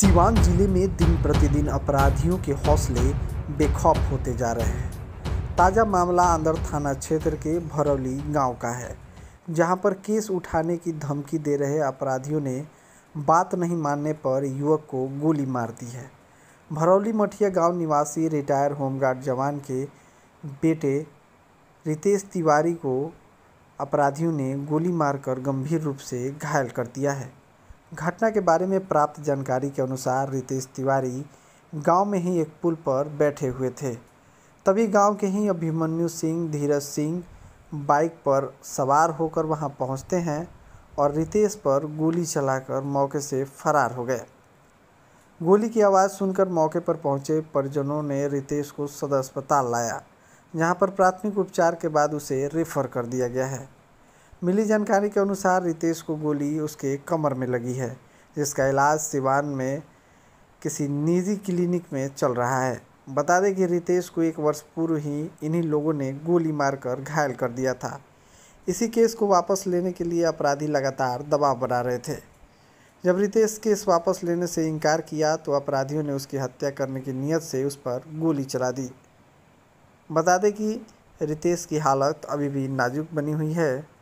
सीवान जिले में दिन प्रतिदिन अपराधियों के हौसले बेखौफ होते जा रहे हैं ताज़ा मामला अंदर थाना क्षेत्र के भरौली गांव का है जहां पर केस उठाने की धमकी दे रहे अपराधियों ने बात नहीं मानने पर युवक को गोली मार दी है भरौली मठिया गांव निवासी रिटायर होमगार्ड जवान के बेटे रितेश तिवारी को अपराधियों ने गोली मारकर गंभीर रूप से घायल कर दिया है घटना के बारे में प्राप्त जानकारी के अनुसार रितेश तिवारी गांव में ही एक पुल पर बैठे हुए थे तभी गांव के ही अभिमन्यु सिंह धीरज सिंह बाइक पर सवार होकर वहां पहुंचते हैं और रितेश पर गोली चलाकर मौके से फरार हो गए गोली की आवाज़ सुनकर मौके पर पहुंचे परिजनों ने रितेश को सदर अस्पताल लाया जहां पर प्राथमिक उपचार के बाद उसे रेफर कर दिया गया है मिली जानकारी के अनुसार रितेश को गोली उसके कमर में लगी है जिसका इलाज सिवान में किसी निजी क्लिनिक में चल रहा है बता दें कि रितेश को एक वर्ष पूर्व ही इन्हीं लोगों ने गोली मारकर घायल कर दिया था इसी केस को वापस लेने के लिए अपराधी लगातार दबाव बना रहे थे जब रितेश केस वापस लेने से इनकार किया तो अपराधियों ने उसकी हत्या करने की नीयत से उस पर गोली चला दी बता दें कि रितेश की हालत अभी भी नाजुक बनी हुई है